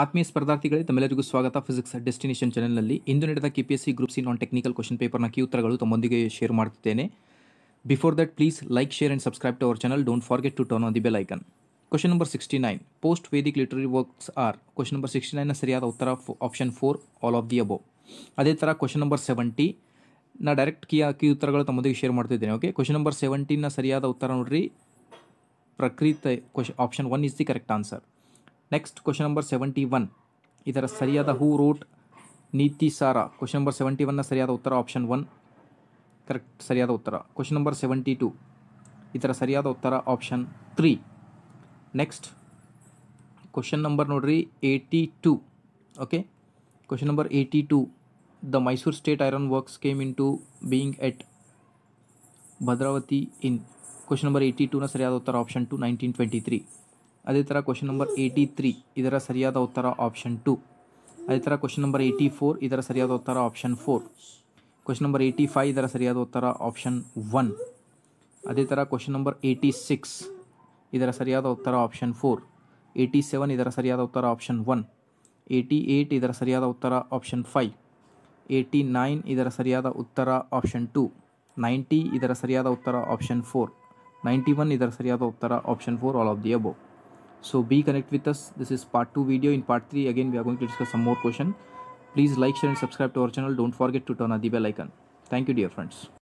ಆತ್ಮೀಯ ಸ್ಪರ್ಧಾರ್ಥಿಗಳೇ ತಮ್ಮೆಲ್ಲರಿಗೂ ಸ್ವಾಗತ ಫಿಸಿಕ್ಸ್ ಡೆಸ್ಟಿನೇಷನ್ ಚಾನಲ್ನಲ್ಲಿ ಇಂದು ನಡೆದ K P S C group C non technical question ಪೇಪರ್ನ ಕಿ ಉತ್ತರಗಳು ತಮ್ಮೊಂದಿಗೆ ಶೇರ್ ಮಾಡ್ತಿದ್ದೇನೆ before that please like share and subscribe to our channel don't forget to turn on the bell icon question number sixty nine post Vedic literary works are question number sixty ನೈನ್ನ ಸರಿಯಾದ ಉತ್ತರ option four all of the above ಅದೇ ಥರ question number seventy ನಾ direct ಕಿ ಕಿ ಉತ್ತರಗಳು ತಮ್ಮೊಂದಿಗೆ ಶೇರ್ ಮಾಡ್ತಿದ್ದೇನೆ ಓಕೆ ಕ್ವಶನ್ ನಂಬರ್ ಸೆವೆಂಟೀನ ಸರಿಯಾದ ಉತ್ತರ ನೋಡ್ರಿ ಪ್ರಕೃತ question option one is the correct answer next question number 71 इधर ಸರಿಯಾದ ಹು ರೂಟ್ ನೀತಿಸಾರ क्वेश्चन नंबर 71 ನ ಸರಿಯಾದ ಉತ್ತರ ಆಪ್ಷನ್ 1 ಕರೆಕ್ಟ್ ಸರಿಯಾದ ಉತ್ತರ क्वेश्चन नंबर 72 इधर ಸರಿಯಾದ ಉತ್ತರ ಆಪ್ಷನ್ 3 नेक्स्ट क्वेश्चन नंबर ನೋಡಿ 82 okay question number 82 the Mysore state iron works came into ビー ಂಗ್ at Bhadravati in question number 82 ನ ಸರಿಯಾದ ಉತ್ತರ ಆಪ್ಷನ್ 2 1923 अदे ता क्वेश्चन नंबर एटी थ्री इधर सरिया उत्तर आपशन टू अदे ता क्वेश्चन नंबर एटी फोर इधर सरिया उत्तर option four question number eighty five इधर सरिया उत्तर आपशन वन अदे ता क्वेश्चन नंबर एटी सिक्स इधर सरिया उत्तर आपशन फोर एटी सेवन इधर सरिया उत्तर आपशन वन एटी एट इधर सरिया उत्तर आपशन फाइव एटी नईन इधर सरिया उत्तर आपशन टू नईटी इधर सरिया उत्तर आपशन फोर नईटी वन इधर सरिया उत्तर option four all of the above so be connect with us this is part 2 video in part 3 again we are going to discuss some more question please like share and subscribe to our channel don't forget to turn on the bell icon thank you dear friends